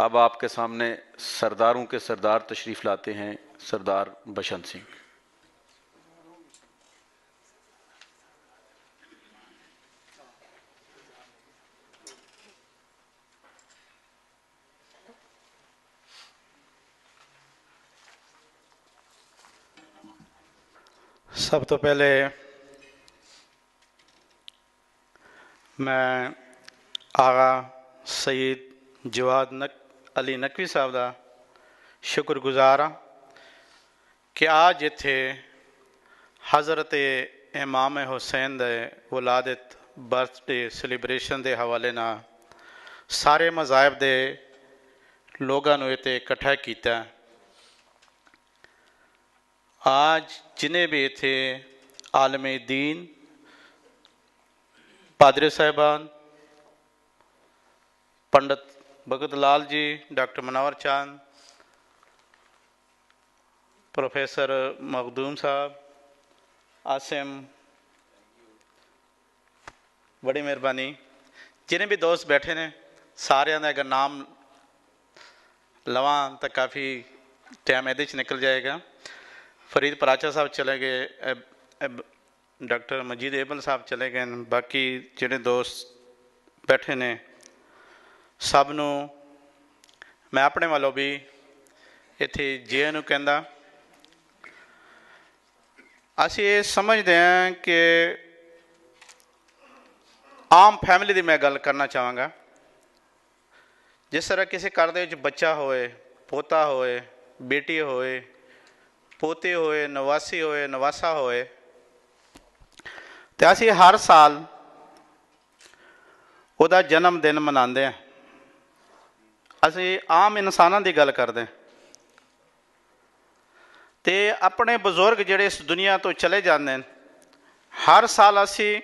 अब आपके सामने सरदारों के सरदार तशरीफ लाते हैं सरदार बशंत सिंह सब तो पहले मैं आगा सईद जवाद नक ਅਲੀ ਨਕਵੀ ਸਾਹਿਬ ਦਾ ਸ਼ੁਕਰਗੁਜ਼ਾਰ ਆ ਕਿ ਅੱਜ ਇੱਥੇ حضرت ਇਮਾਮ ਹੁਸੈਨ ਦੇ ਵਲਾਦਤ ਬਰਥਡੇ ਸੈਲੀਬ੍ਰੇਸ਼ਨ ਦੇ ਹਵਾਲੇ ਨਾਲ ਸਾਰੇ ਮਜ਼ਾਇਬ ਦੇ ਲੋਕਾਂ ਨੂੰ ਇੱਥੇ ਇਕੱਠਾ ਕੀਤਾ ਅੱਜ ਜਿਨੇ ਵੀ ਇੱਥੇ ਆਲਮੇ ਦੀਨ ਪਾਦਰੀ ਸਾਹਿਬਾਨ ਪੰਡਤ ਭਗਤ ਲਾਲ ਜੀ ਡਾਕਟਰ ਮਨਵਰ ਚੰਦ ਪ੍ਰੋਫੈਸਰ ਮਖਦੂਮ ਸਾਹਿਬ ਆਸਮ ਬੜੀ ਮਿਹਰਬਾਨੀ ਜਿਹਨੇ ਵੀ ਦੋਸਤ ਬੈਠੇ ਨੇ ਸਾਰਿਆਂ ਦਾ ਅਗਰ ਨਾਮ ਲਵਾਂ ਤਾਂ ਕਾਫੀ ਟਾਈਮ ਇਹਦੇ ਚ ਨਿਕਲ ਜਾਏਗਾ ਫਰੀਦ ਪਰਾਚਾ ਸਾਹਿਬ ਚਲੇ ਗਏ ਡਾਕਟਰ ਮਜੀਦ ਏਬਲ ਸਾਹਿਬ ਚਲੇ ਗਏ ਬਾਕੀ ਜਿਹੜੇ ਦੋਸਤ ਬੈਠੇ ਨੇ ਸਭ ਨੂੰ ਮੈਂ ਆਪਣੇ ਵੱਲੋਂ ਵੀ ਇੱਥੇ ਜੀ ਨੂੰ ਕਹਿੰਦਾ ਅਸੀਂ ਇਹ ਸਮਝਦੇ ਹਾਂ ਕਿ ਆਮ ਫੈਮਿਲੀ ਦੀ ਮੈਂ ਗੱਲ ਕਰਨਾ ਚਾਹਾਂਗਾ ਜਿਸ ਤਰ੍ਹਾਂ ਕਿਸੇ ਘਰ ਦੇ ਵਿੱਚ ਬੱਚਾ ਹੋਏ ਪੋਤਾ ਹੋਏ ਬੇਟੀ ਹੋਏ ਪੋਤੇ ਹੋਏ ਨਵਾਸੀ ਹੋਏ ਨਵਾਸਾ ਹੋਏ ਤੇ ਅਸੀਂ ਹਰ ਸਾਲ ਉਹਦਾ ਜਨਮ ਦਿਨ ਮਨਾਉਂਦੇ ਆਂ ਅਸੀਂ ਆਮ ਇਨਸਾਨਾਂ ਦੀ ਗੱਲ ਕਰਦੇ ਤੇ ਆਪਣੇ ਬਜ਼ੁਰਗ ਜਿਹੜੇ ਇਸ ਦੁਨੀਆ ਤੋਂ ਚਲੇ ਜਾਂਦੇ ਨੇ ਹਰ ਸਾਲ ਅਸੀਂ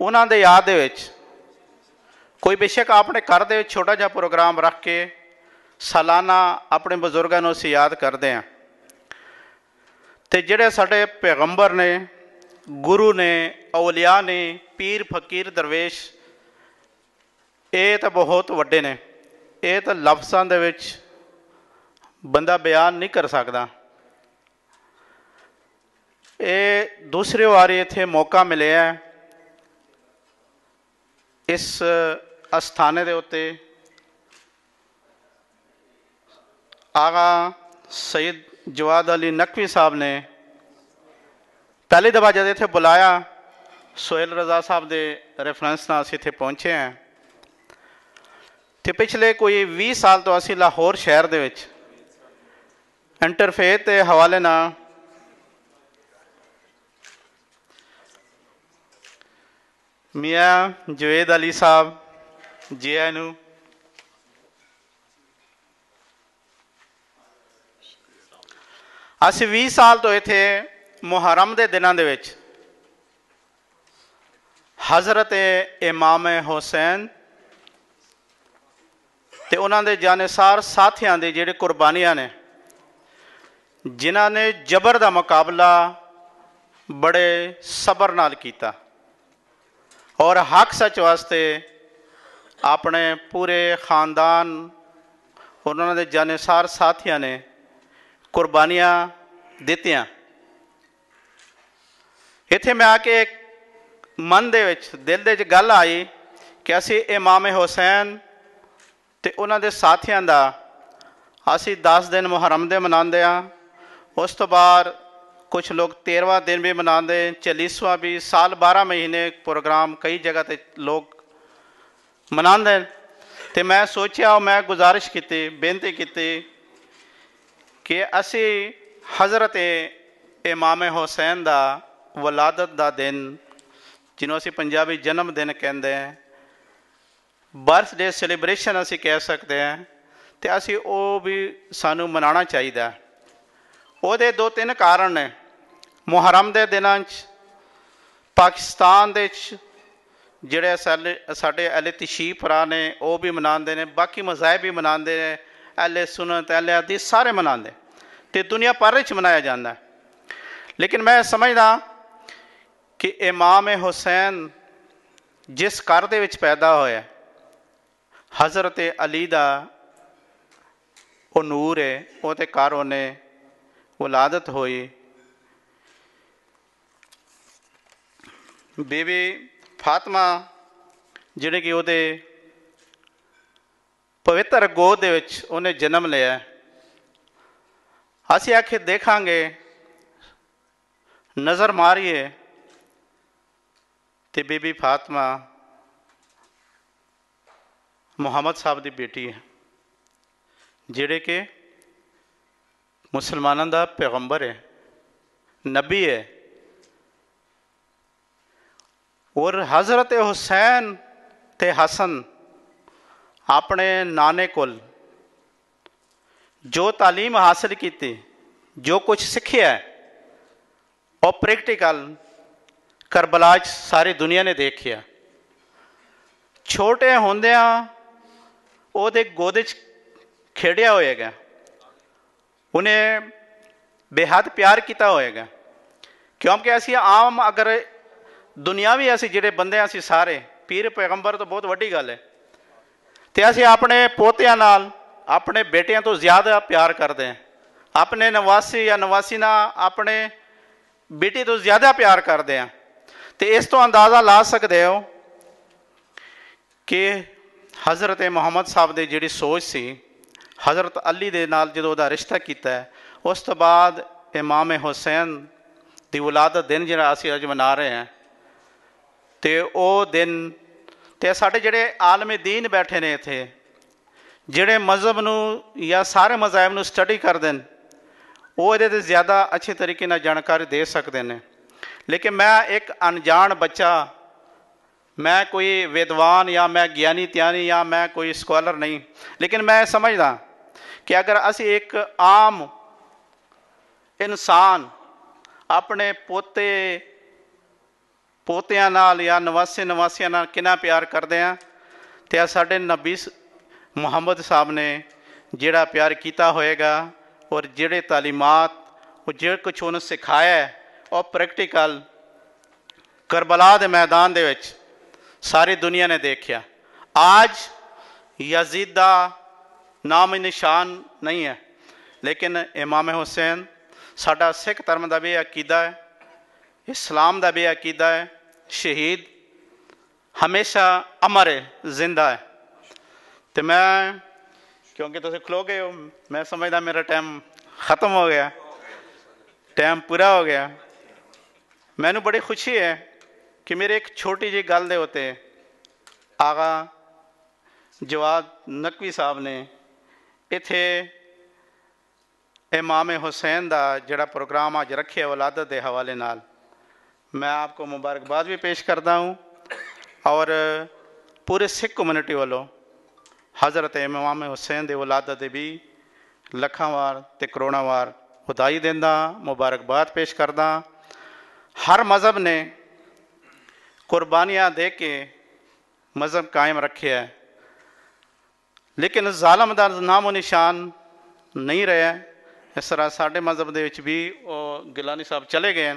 ਉਹਨਾਂ ਦੇ ਯਾਦ ਦੇ ਵਿੱਚ ਕੋਈ ਬੇਸ਼ੱਕ ਆਪਣੇ ਘਰ ਦੇ ਵਿੱਚ ਛੋਟਾ ਜਿਹਾ ਪ੍ਰੋਗਰਾਮ ਰੱਖ ਕੇ ਸਾਲਾਨਾ ਆਪਣੇ ਬਜ਼ੁਰਗਾਂ ਨੂੰ ਅਸੀਂ ਯਾਦ ਕਰਦੇ ਹਾਂ ਤੇ ਜਿਹੜੇ ਸਾਡੇ ਪੈਗੰਬਰ ਨੇ ਗੁਰੂ ਨੇ ਔਲੀਆ ਨੇ ਪੀਰ ਫਕੀਰ ਦਰਵੇਸ਼ ਇਹ ਤਾਂ ਬਹੁਤ ਵੱਡੇ ਨੇ ਇਹ ਤਾਂ ਲਫ਼ਜ਼ਾਂ ਦੇ ਵਿੱਚ ਬੰਦਾ ਬਿਆਨ ਨਹੀਂ ਕਰ ਸਕਦਾ ਇਹ ਦੂਸਰੇ ਵਾਰੀ ਇੱਥੇ ਮੌਕਾ ਮਿਲਿਆ ਇਸ ਅਸਥਾਨੇ ਦੇ ਉੱਤੇ ਆਗਾ ਸੈਦ ਜਵਾਦ ਅਲੀ ਨਕਵੀ ਸਾਹਿਬ ਨੇ ਪਹਿਲੇ ਦਵਾਜਾ ਦੇ ਇੱਥੇ ਬੁਲਾਇਆ ਸੋਹਿਲ ਰਜ਼ਾ ਸਾਹਿਬ ਦੇ ਰੈਫਰੈਂਸ ਨਾਲ ਅਸੀਂ ਇੱਥੇ ਪਹੁੰਚੇ ਆਂ ਤੇ ਪਿਛਲੇ ਕੋਈ 20 ਸਾਲ ਤੋਂ ਅਸੀਂ ਲਾਹੌਰ ਸ਼ਹਿਰ ਦੇ ਵਿੱਚ ਇੰਟਰਫੇਸ ਤੇ ਹਵਾਲੇ ਨਾਲ ਮੀਆਂ ਜਵੇਦ ਅਲੀ ਸਾਹਿਬ ਜੀ ਨੂੰ ਅਸੀਂ 20 ਸਾਲ ਤੋਂ ਇੱਥੇ ਮੁਹਰਮ ਦੇ ਦਿਨਾਂ ਦੇ ਵਿੱਚ حضرت امام حسین ਤੇ ਉਹਨਾਂ ਦੇ ਜਾਨਸਾਰ ਸਾਥੀਆਂ ਦੇ ਜਿਹੜੇ ਕੁਰਬਾਨੀਆਂ ਨੇ ਜਿਨ੍ਹਾਂ ਨੇ ਜ਼ਬਰ ਦਾ ਮੁਕਾਬਲਾ ਬੜੇ ਸਬਰ ਨਾਲ ਕੀਤਾ ਔਰ ਹੱਕ ਸੱਚ ਵਾਸਤੇ ਆਪਣੇ ਪੂਰੇ ਖਾਨਦਾਨ ਉਹਨਾਂ ਦੇ ਜਾਨਸਾਰ ਸਾਥੀਆਂ ਨੇ ਕੁਰਬਾਨੀਆਂ ਦਿੱਤੀਆਂ ਇੱਥੇ ਮੈਂ ਆ ਕੇ ਮਨ ਦੇ ਵਿੱਚ ਦਿਲ ਦੇ ਵਿੱਚ ਗੱਲ ਆਈ ਕਿ ਅਸੀਂ ਇਮਾਮ ਹੁਸੈਨ ਤੇ ਉਹਨਾਂ ਦੇ ਸਾਥੀਆਂ ਦਾ ਅਸੀਂ 10 ਦਿਨ ਮੁਹਰਮ ਦੇ ਮਨਾਉਂਦੇ ਆ ਉਸ ਤੋਂ ਬਾਅਦ ਕੁਝ ਲੋਕ 13ਵਾਂ ਦਿਨ ਵੀ ਮਨਾਉਂਦੇ 40ਵਾਂ ਵੀ ਸਾਲ 12 ਮਹੀਨੇ ਪ੍ਰੋਗਰਾਮ ਕਈ ਜਗ੍ਹਾ ਤੇ ਲੋਕ ਮਨਾਉਂਦੇ ਤੇ ਮੈਂ ਸੋਚਿਆ ਮੈਂ ਗੁਜ਼ਾਰਿਸ਼ ਕੀਤੀ ਬੇਨਤੀ ਕੀਤੀ ਕਿ ਅਸੀਂ حضرت ਇਮਾਮ ਹੁਸੈਨ ਦਾ ولادت ਦਾ ਦਿਨ ਜਿਹਨੂੰ ਅਸੀਂ ਪੰਜਾਬੀ ਜਨਮ ਦਿਨ ਕਹਿੰਦੇ ਆ ਬਰਥਡੇ ਸੈਲੀਬ੍ਰੇਸ਼ਨ ਅਸੀਂ ਕਹਿ ਸਕਦੇ ਹਾਂ ਤੇ ਅਸੀਂ ਉਹ ਵੀ ਸਾਨੂੰ ਮਨਾਉਣਾ ਚਾਹੀਦਾ ਉਹਦੇ ਦੋ ਤਿੰਨ ਕਾਰਨ ਨੇ ਮੁਹਰਮ ਦੇ ਦਿਨਾਂ 'ਚ ਪਾਕਿਸਤਾਨ ਦੇ 'ਚ ਜਿਹੜੇ ਸਾਡੇ ਅਲੇ ਤਸ਼ੀਫ ਨੇ ਉਹ ਵੀ ਮਨਾਉਂਦੇ ਨੇ ਬਾਕੀ ਮਜ਼ਾਹਿਬ ਵੀ ਮਨਾਉਂਦੇ ਨੇ ਅਹਲੇ ਸੁਨਨਤ ਅਲੇ ਹਦੀਸ ਸਾਰੇ ਮਨਾਉਂਦੇ ਤੇ ਦੁਨੀਆ ਭਰ ਵਿੱਚ ਮਨਾਇਆ ਜਾਂਦਾ ਲੇਕਿਨ ਮੈਂ ਸਮਝਦਾ ਕਿ ਇਮਾਮ ਹੁਸੈਨ ਜਿਸ ਘਰ ਦੇ ਵਿੱਚ ਪੈਦਾ ਹੋਇਆ ਹਜ਼ਰਤ ਅਲੀ ਦਾ ਉਹ ਨੂਰ ਹੈ ਉਹ ਤੇ ਘਰ ਉਹਨੇ ਔਲਾਦਤ ਹੋਈ ਬੀਬੀ ਫਾਤਮਾ ਜਿਹੜੇ ਕਿ ਉਹਦੇ ਪਵਿੱਤਰ ਗੋਦ ਦੇ ਵਿੱਚ ਉਹਨੇ ਜਨਮ ਲਿਆ ਅਸੀਂ ਆਖੇ ਦੇਖਾਂਗੇ ਨਜ਼ਰ ਮਾਰੀਏ ਤੇ ਬੀਬੀ ਫਾਤਮਾ ਮੁਹੰਮਦ ਸਾਹਿਬ ਦੀ ਬੇਟੀ ਹੈ ਜਿਹੜੇ ਕਿ ਮੁਸਲਮਾਨਾਂ ਦਾ ਪੈਗੰਬਰ ਹੈ ਨਬੀ ਹੈ और हज़रत हुसैन ते हसन अपने नाने को जो तालीम हासिल की जो कुछ सीखिया और प्रैक्टिकल करबलाज सारी दुनिया ने देखिया छोटे होंद ਉਹਦੇ ਗੋਦੇ 'ਚ ਖੇੜਿਆ ਹੋਏਗਾ ਉਹਨੇ ਬੇहद ਪਿਆਰ ਕੀਤਾ ਹੋਏਗਾ ਕਿਉਂਕਿ ਅਸੀਂ ਆਮ ਅਗਰ ਦੁਨਿਆਵੀ ਅਸੀਂ ਜਿਹੜੇ ਬੰਦੇ ਅਸੀਂ ਸਾਰੇ ਪੀਰ ਪੈਗੰਬਰ ਤੋਂ ਬਹੁਤ ਵੱਡੀ ਗੱਲ ਹੈ ਤੇ ਅਸੀਂ ਆਪਣੇ ਪੋਤਿਆਂ ਨਾਲ ਆਪਣੇ ਬੇਟਿਆਂ ਤੋਂ ਜ਼ਿਆਦਾ ਪਿਆਰ ਕਰਦੇ ਹਾਂ ਆਪਣੇ ਨਵਾਸੀ ਜਾਂ ਨਵਾਸੀ ਨਾਲ ਆਪਣੇ ਬੇਟੇ ਤੋਂ ਜ਼ਿਆਦਾ ਪਿਆਰ ਕਰਦੇ ਹਾਂ ਤੇ ਇਸ ਤੋਂ ਅੰਦਾਜ਼ਾ ਲਾ ਸਕਦੇ ਹੋ ਕਿ ਹਜ਼ਰਤ ਮੁਹੰਮਦ ਸਾਹਿਬ ਦੇ ਜਿਹੜੀ ਸੋਚ ਸੀ ਹਜ਼ਰਤ ਅਲੀ ਦੇ ਨਾਲ ਜਦੋਂ ਉਹਦਾ ਰਿਸ਼ਤਾ ਕੀਤਾ ਉਸ ਤੋਂ ਬਾਅਦ ਇਮਾਮ ਹੁਸੈਨ ਦੀ ਔਲਾਦ ਦਿਨ ਜਿਹੜਾ ਅਸੀਂ ਅੱਜ ਮਨਾ ਰਹੇ ਹਾਂ ਤੇ ਉਹ ਦਿਨ ਤੇ ਸਾਡੇ ਜਿਹੜੇ ਆਲਮੀ دین ਬੈਠੇ ਨੇ ਇੱਥੇ ਜਿਹੜੇ ਮਜ਼ਹਬ ਨੂੰ ਜਾਂ ਸਾਰੇ ਮਜ਼ਾਇਬ ਨੂੰ ਸਟੱਡੀ ਕਰਦੇ ਨੇ ਉਹ ਇਹਦੇ ਤੇ ਜ਼ਿਆਦਾ ਅੱਛੇ ਤਰੀਕੇ ਨਾਲ ਜਾਣਕਾਰੀ ਦੇ ਸਕਦੇ ਨੇ ਲੇਕਿਨ ਮੈਂ ਇੱਕ ਅਣਜਾਣ ਬੱਚਾ ਮੈਂ ਕੋਈ ਵਿਦਵਾਨ ਜਾਂ ਮੈਂ ਗਿਆਨੀ ਤਿਆਨੀ ਜਾਂ ਮੈਂ ਕੋਈ ਸਕਾਲਰ ਨਹੀਂ ਲੇਕਿਨ ਮੈਂ ਸਮਝਦਾ ਕਿ ਅਗਰ ਅਸੀਂ ਇੱਕ ਆਮ ਇਨਸਾਨ ਆਪਣੇ ਪੋਤੇ ਪੋਤਿਆਂ ਨਾਲ ਜਾਂ ਨਵਾਸੇ ਨਵਾਸੀਆਂ ਨਾਲ ਕਿੰਨਾ ਪਿਆਰ ਕਰਦੇ ਆ ਤੇ ਆ ਸਾਡੇ ਨਬੀ ਮੁਹੰਮਦ ਸਾਹਿਬ ਨੇ ਜਿਹੜਾ ਪਿਆਰ ਕੀਤਾ ਹੋਏਗਾ ਔਰ ਜਿਹੜੇ ਤਾਲੀਮਾਤ ਉਹ ਜਿਹੜਾ ਕੁਝ ਉਹਨੇ ਸਿਖਾਇਆ ਉਹ ਪ੍ਰੈਕਟੀਕਲ ਕਰਬਲਾ ਦੇ ਮੈਦਾਨ ਦੇ ਵਿੱਚ सारी दुनिया ने देखा आज यजीदा नाम निशान नहीं है लेकिन इमाम हुसैन साडा सिख धर्म का भी अकीदा है इस्लाम का भी अकीदा है शहीद हमेशा अमर है जिंदा है तो मैं क्योंकि तुम खलो गए हो मैं समझता मेरा टाइम खत्म हो गया टाइम पूरा हो गया मैनू बड़ी खुशी है ਕਿ ਮੇਰੇ ਇੱਕ ਛੋਟੀ जी ਗੱਲ ਦੇ ਉੱਤੇ ਆਗਾ ਜਵਾਦ ਨਕਵੀ ਸਾਹਿਬ ਨੇ ਇਥੇ ਇਮਾਮ ਹੁਸੈਨ ਦਾ ਜਿਹੜਾ ਪ੍ਰੋਗਰਾਮ ਅੱਜ ਰੱਖਿਆ ਔਲਾਦਤ ਦੇ ਹਵਾਲੇ ਨਾਲ ਮੈਂ ਆਪਕੋ ਮੁਬਾਰਕਬਾਦ ਵੀ ਪੇਸ਼ ਕਰਦਾ ਹਾਂ ਔਰ ਪੂਰੇ ਸਿੱਖ ਕਮਿਊਨਿਟੀ ਵੱਲੋਂ ਹਜ਼ਰਤ ਇਮਾਮ ਹੁਸੈਨ ਦੇ ਔਲਾਦਤ ਦੇ ਵੀ ਲੱਖਾਂ ਵਾਰ ਤੇ ਕਰੋੜਾਂ ਵਾਰ ਵਧਾਈ ਦਿੰਦਾ ਮੁਬਾਰਕਬਾਦ ਪੇਸ਼ ਕਰਦਾ ਹਰ ਮਜ਼ਹਬ ਨੇ ਕੁਰਬਾਨੀਆਂ ਦੇ ਕੇ ਮਜ਼ਹਬ ਕਾਇਮ ਰੱਖਿਆ ਹੈ ਲੇਕਿਨ ਜ਼ਾਲਮ ਦਾ ਨਾਮੋ ਨਿਸ਼ਾਨ ਨਹੀਂ ਰਹਾ ਇਸ ਤਰ੍ਹਾਂ ਸਾਡੇ ਮਜ਼ਹਬ ਦੇ ਵਿੱਚ ਵੀ ਉਹ ਗਿਲਾਨੀ ਸਾਹਿਬ ਚਲੇ ਗਏ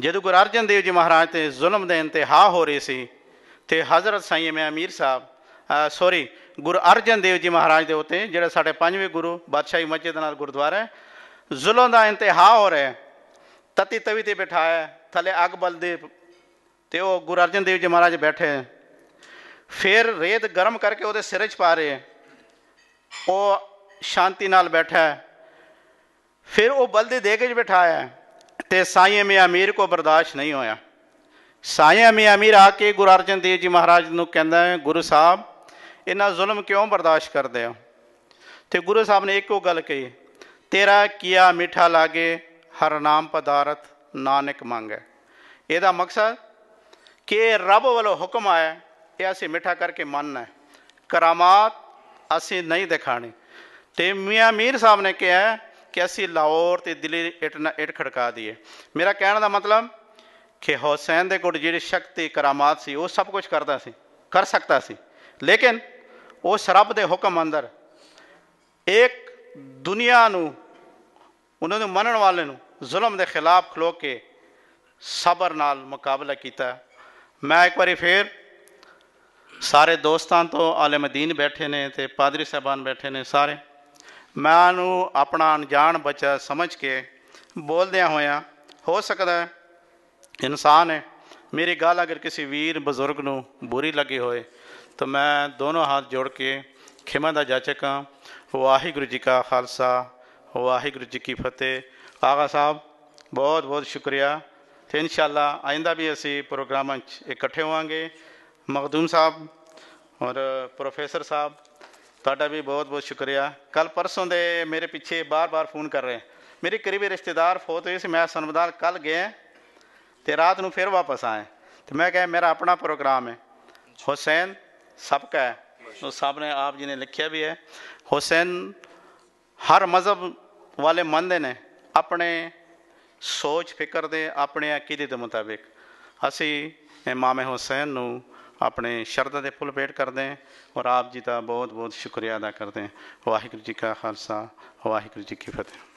ਜਦੋਂ ਗੁਰੂ ਅਰਜਨ ਦੇਵ ਜੀ ਮਹਾਰਾਜ ਤੇ ਜ਼ੁਲਮ ਦੇ ਇੰਤਹਾ ਹੋ ਰਹੀ ਸੀ ਤੇ ਹਜ਼ਰਤ ਸਾਈਂ ਮੇ ਅਮੀਰ ਸਾਹਿਬ ਸੌਰੀ ਗੁਰੂ ਅਰਜਨ ਦੇਵ ਜੀ ਮਹਾਰਾਜ ਦੇ ਉਤੇ ਜਿਹੜਾ ਸਾਡੇ ਪੰਜਵੇਂ ਗੁਰੂ ਬਾਦਸ਼ਾਹੀ ਮਸਜਿਦ ਨਾਲ ਗੁਰਦੁਆਰਾ ਹੈ ਜ਼ੁਲਮ ਦਾ ਇੰਤਹਾ ਹੋ ਰਿਹਾ ਤਤੀ ਤਵੀ ਤੇ ਬਿਠਾਇਆ ਥੱਲੇ ਅਗ ਦੇ ਤੇ ਉਹ ਗੁਰੂ ਅਰਜਨ ਦੇਵ ਜੀ ਮਹਾਰਾਜ ਬੈਠੇ ਫਿਰ ਰੇਤ ਗਰਮ ਕਰਕੇ ਉਹਦੇ ਸਿਰ 'ਚ ਪਾ ਰਹੇ ਉਹ ਸ਼ਾਂਤੀ ਨਾਲ ਬੈਠਾ ਫਿਰ ਉਹ ਬਲਦੇ ਦੇ ਕੇ ਬਿਠਾਇਆ ਤੇ ਸਾਈਂ ਮੇ ਅਮੀਰ ਕੋ ਬਰਦਾਸ਼ਤ ਨਹੀਂ ਹੋਇਆ ਸਾਈਂ ਮੇ ਅਮੀਰ ਆ ਕੇ ਗੁਰੂ ਅਰਜਨ ਦੇਵ ਜੀ ਮਹਾਰਾਜ ਨੂੰ ਕਹਿੰਦਾ ਹੈ ਗੁਰੂ ਸਾਹਿਬ ਇਹਨਾਂ ਜ਼ੁਲਮ ਕਿਉਂ ਬਰਦਾਸ਼ਤ ਕਰਦੇ ਹੋ ਤੇ ਗੁਰੂ ਸਾਹਿਬ ਨੇ ਇੱਕੋ ਗੱਲ ਕਹੀ ਤੇਰਾ ਕੀਆ ਮਿੱਠਾ ਲਾਗੇ ਹਰ ਨਾਮ ਪਦਾਰਥ ਨਾਨਕ ਮੰਗੇ ਇਹਦਾ ਮਕਸਦ ਕਿ ਰੱਬ ਵੱਲੋਂ ਹੁਕਮ ਆਇਆ ਇਹ ਅਸੀਂ ਮਿੱਠਾ ਕਰਕੇ ਮੰਨਣਾ ਕਰਾਮਾਤ ਅਸੀਂ ਨਹੀਂ ਦਿਖਾਣੀ ਤੇ ਮੀਆਂ ਮੀਰ ਸਾਹਿਬ ਨੇ ਕਿਹਾ ਕਿ ਅਸੀਂ ਲਾਹੌਰ ਤੇ ਦਿੱਲੀ ਇਟ ਇਟ ਖੜਕਾ ਦਈਏ ਮੇਰਾ ਕਹਿਣ ਦਾ ਮਤਲਬ ਕਿ ਹੁਸੈਨ ਦੇ ਕੋਲ ਜਿਹੜੀ ਸ਼ਕਤੀ ਕਰਾਮਾਤ ਸੀ ਉਹ ਸਭ ਕੁਝ ਕਰਦਾ ਸੀ ਕਰ ਸਕਦਾ ਸੀ ਲੇਕਿਨ ਉਹ ਸ਼ਰਬ ਦੇ ਹੁਕਮ ਅੰਦਰ ਇੱਕ ਦੁਨੀਆ ਨੂੰ ਉਹਨਾਂ ਨੂੰ ਮੰਨਣ ਵਾਲੇ ਨੂੰ ਜ਼ੁਲਮ ਦੇ ਖਿਲਾਫ ਖਲੋ ਕੇ ਸਬਰ ਨਾਲ ਮੁਕਾਬਲਾ ਕੀਤਾ ਮੈਂ ਇੱਕ ਵਾਰੀ ਫੇਰ ਸਾਰੇ ਦੋਸਤਾਂ ਤੋਂ ਆਲਮ ਦੀਨ ਬੈਠੇ ਨੇ ਤੇ ਪਾਦਰੀ ਸਾਹਿਬਾਨ ਬੈਠੇ ਨੇ ਸਾਰੇ ਮੈਂ ਨੂੰ ਆਪਣਾ ਅਣਜਾਣ ਬੱਚਾ ਸਮਝ ਕੇ ਬੋਲਦਿਆਂ ਹੋਇਆ ਹੋ ਸਕਦਾ ਹੈ ਇਨਸਾਨ ਹੈ ਮੇਰੀ ਗੱਲ ਅਗਰ ਕਿਸੇ ਵੀਰ ਬਜ਼ੁਰਗ ਨੂੰ ਬੁਰੀ ਲੱਗੀ ਹੋਏ ਤਾਂ ਮੈਂ ਦੋਨੋਂ ਹੱਥ ਜੋੜ ਕੇ ਖਿਮਾ ਦਾ ਜਾਚਕ ਹਾਂ ਵਾਹਿਗੁਰੂ ਜੀ ਕਾ ਖਾਲਸਾ ਵਾਹਿਗੁਰੂ ਜੀ ਕੀ ਫਤਿਹ ਆਗਾ ਸਾਹਿਬ ਬਹੁਤ ਬਹੁਤ ਸ਼ੁਕਰੀਆ ਤੇ ਇਨਸ਼ਾਅੱਲਾ ਆਇੰਦਾ ਵੀ ਅਸੀਂ ਪ੍ਰੋਗਰਾਮਾਂ 'ਚ ਇਕੱਠੇ ਹੋਵਾਂਗੇ ਮਖਦੂਮ ਸਾਹਿਬ ਔਰ ਪ੍ਰੋਫੈਸਰ ਸਾਹਿਬ ਤੁਹਾਡਾ ਵੀ ਬਹੁਤ ਬਹੁਤ ਸ਼ੁਕਰੀਆ ਕੱਲ ਪਰਸੋਂ ਦੇ ਮੇਰੇ ਪਿੱਛੇ ਬਾਰ-ਬਾਰ ਫੋਨ ਕਰ ਰਹੇ ਮੇਰੇ ਕਰੀਬੀ ਰਿਸ਼ਤੇਦਾਰ ਫੋਤ ਹੋਏ ਸੀ ਮੈਂ ਸਰਮਦਾਲ ਕੱਲ ਗਏ ਤੇ ਰਾਤ ਨੂੰ ਫਿਰ ਵਾਪਸ ਆਏ ਤੇ ਮੈਂ ਕਿਹਾ ਮੇਰਾ ਆਪਣਾ ਪ੍ਰੋਗਰਾਮ ਹੈ ਹੁਸੈਨ ਸਭ ਦਾ ਹੈ ਉਹ ਸਾਹਿਬ ਨੇ ਆਪ ਜੀ ਨੇ ਲਿਖਿਆ ਵੀ ਹੈ ਹੁਸੈਨ ਹਰ ਮਜ਼ਹਬ ਵਾਲੇ ਮੰਦੇ ਨੇ ਆਪਣੇ ਸੋਚ ਫਿਕਰ ਦੇ ਆਪਣੇ ਅਕੀਦੇ ਦੇ ਮੁਤਾਬਿਕ ਅਸੀਂ ਇਮਾਮ ਹੁਸੈਨ ਨੂੰ ਆਪਣੇ ਸ਼ਰਧਾ ਦੇ ਫੁੱਲ ਭੇਟ ਕਰਦੇ ਹਾਂ ਔਰ ਆਪ ਜੀ ਦਾ ਬਹੁਤ ਬਹੁਤ ਸ਼ੁਕਰੀਆ ਅਦਾ ਕਰਦੇ ਹਾਂ ਵਾਹਿਗੁਰੂ ਜੀ ਕਾ ਖਾਲਸਾ ਵਾਹਿਗੁਰੂ ਜੀ ਕੀ ਫਤਿਹ